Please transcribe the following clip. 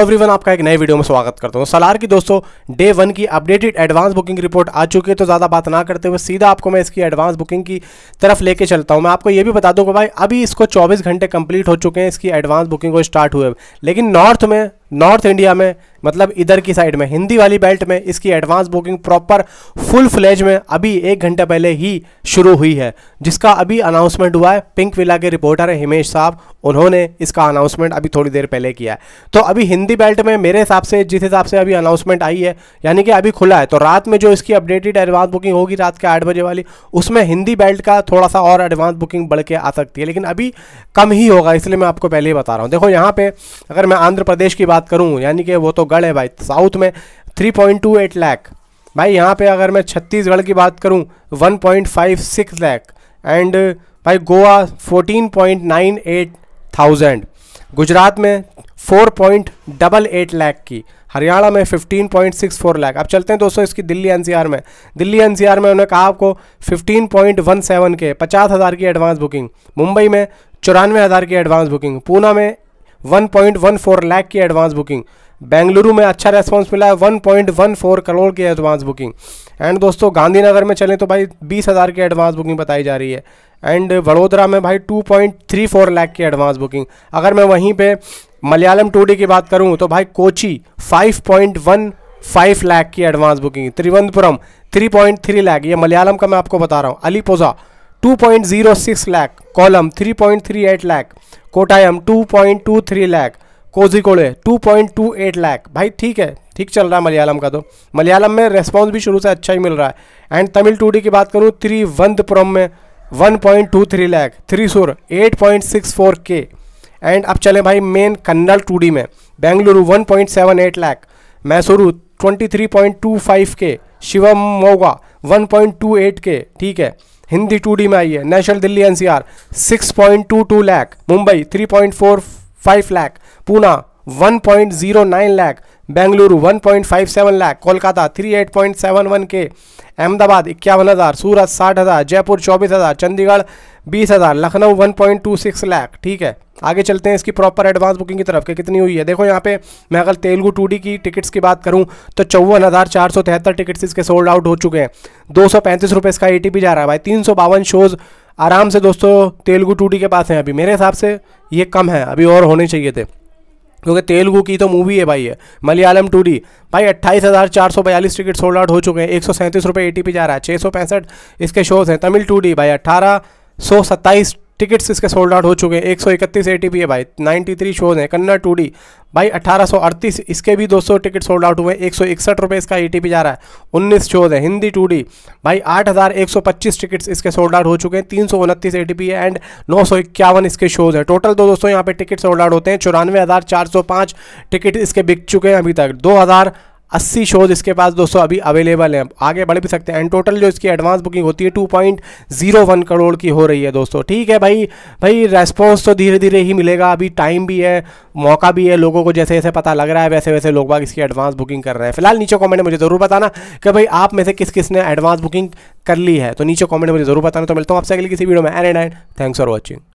everyone आपका एक नए वीडियो में स्वागत करता हूँ सलार की दोस्तों डे वन की अपडेटेड एडवांस बुकिंग रिपोर्ट आ चुकी है तो ज़्यादा बात ना करते हुए सीधा आपको मैं इसकी एडवांस बुकिंग की तरफ लेके चलता हूँ मैं आपको ये भी बता दूँगा भाई अभी इसको 24 घंटे कंप्लीट हो चुके हैं इसकी एडवांस बुकिंग को स्टार्ट हुए लेकिन नॉर्थ में नॉर्थ इंडिया में मतलब इधर की साइड में हिंदी वाली बेल्ट में इसकी advance booking proper full fledge में अभी एक घंटे पहले ही शुरू हुई है जिसका अभी अनाउंसमेंट हुआ है पिंक विला के रिपोर्टर है हिमेश साहब उन्होंने इसका अनाउंसमेंट अभी थोड़ी देर पहले किया है तो अभी हिंदी बेल्ट में मेरे हिसाब से जिस हिसाब से अभी अनाउंसमेंट आई है यानी कि अभी खुला है तो रात में जो इसकी अपडेटेड एडवांस बुकिंग होगी रात के आठ बजे वाली उसमें हिंदी बेल्ट का थोड़ा सा और एडवांस बुकिंग बढ़ के आ सकती है लेकिन अभी कम ही होगा इसलिए मैं आपको पहले ही बता रहा हूँ देखो यहाँ पे अगर मैं आंध्र प्रदेश की बात करूँ यानी कि वो तो छत्तीसगढ़ है भाई साउथ में एट लैख भाई यहाँ पे अगर मैं छत्तीसगढ़ की बात करूँ सिक्स लैख एंड भाई Goa fourteen point nine eight thousand Gujarat में four point double eight lakh की हरियाणा में पॉइंट सिक्स फोर लैख अब चलते हैं दोस्तों इसकी दिल्ली एनसीआर में दिल्ली एनसीआर में उन्होंने कहा आपको सेवन के पचास हज़ार की एडवांस बुकिंग मुंबई में चौरानवे हज़ार की एडवांस बुकिंग पूना में 1.14 लाख की एडवांस बुकिंग बेंगलुरु में अच्छा रेस्पॉन्स मिला है 1.14 करोड़ की एडवांस बुकिंग एंड दोस्तों गांधीनगर में चलें तो भाई बीस हज़ार की एडवांस बुकिंग बताई जा रही है एंड वडोदरा में भाई 2.34 लाख की एडवांस बुकिंग अगर मैं वहीं पे मलयालम टू की बात करूं तो भाई कोची 5.15 लाख की एडवांस बुकिंग त्रिवंतपुरम 3.3 लाख ये मलयालम का मैं आपको बता रहा हूँ अलीपोजा 2.06 लाख कोलम 3.38 लाख कोटायम 2.23 लाख कोजिकोड़े 2.28 लाख भाई ठीक है ठीक चल रहा है मलयालम का तो मलयालम में रेस्पॉन्स भी शुरू से अच्छा ही मिल रहा है एंड तमिल टू की बात करूँ त्रिवंतपुरम में 1.23 point Thrissur four K and अब चले भाई मेन कन्नड़ टू में बेंगलुरु 1.78 लैख मैसूरू फाइव के शिवम टू एट के ठीक है हिंदी टू में आई है national Delhi NCR two lakh Mumbai three point five lakh Pune 1.09 lakh Bengaluru 1.57 lakh Kolkata 38.71 K Ahmedabad इक्यावन हज़ार सूरत साठ हज़ार जयपुर चौबीस हज़ार चंडीगढ़ बीस हज़ार Lucknow one point two six lakh ठीक है आगे चलते हैं इसकी प्रॉपर एडवांस बुकिंग की तरफ के कितनी हुई है देखो यहाँ पे मैं अगर तेलुगु टू की टिकट्स की बात करूँ तो चौवन हज़ार चार सौ तिहत्तर टिकट्स इसके सोल्ड आउट हो चुके हैं दो सौ पैंतीस रुपये इसका ए जा रहा है भाई तीन सौ बावन शोज़ आराम से दोस्तों तेलुगु टू के पास हैं अभी मेरे हिसाब से ये कम है अभी और होने चाहिए थे क्योंकि तेलुगु की तो मूवी है भाई है मलयालम टू डी भाई अट्ठाईस हज़ार चार सौ बयालीस टिकट सोल्ड आउट हो चुके हैं एक सौ सैंतीस रुपये ए टी पी जा रहा है छः सौ पैंसठ इसके शोज़ हैं तमिल टू डी भाई अट्ठारह सौ सत्ताईस टिकट्स इसके सोल्ड आउट हो चुके हैं एक सौ इकतीस ए टी पी है भाई नाइन्टी थ्री शोज़ हैं कन्नड़ टू डी भाई अठारह सौ अड़तीस इसके भी दो सौ टिकट सोल्ड आउट हुए हैं एक सौ इकसठ रुपये इसका ए टी पी जा रहा है उन्नीस शोज़ हैं हिंदी टू डी भाई आठ हज़ार एक सौ पच्चीस टिकट्स इसके सोल्ड आउट हो चुके हैं तीन सौ उनतीस ए टी पी है एंड नौ सौ इक्यावन इसके शोज़ हैं टोटल दो दोस्तों यहाँ पे टिकट सोल्ड आउट होते हैं चौरानवे हज़ार चार सौ पाँच टिकट इसके बिक चुके हैं अभी तक दो हज़ार अस्सी शोज इसके पास दोस्तों अभी अवेलेबल हैं आगे बढ़ भी सकते हैं एंड टोटल जो इसकी एडवांस बुकिंग होती है two point zero one crore की हो रही है दोस्तों ठीक है भाई भाई रेस्पॉन्स तो धीरे धीरे ही मिलेगा अभी टाइम भी है मौका भी है लोगों को जैसे जैसे पता लग रहा है वैसे वैसे लोग बाग इसकी एडवांस बुकिंग कर रहे हैं फिलहाल नीचे कॉमेंट में मुझे ज़रूर बताना कि भाई आप में से किस किस ने एडवांस बुकिंग कर ली है तो नीचे कॉमेंट में मुझे ज़रूर बताना तो मिलता हूँ आपसे अगली किसी वीडियो में and and thanks for watching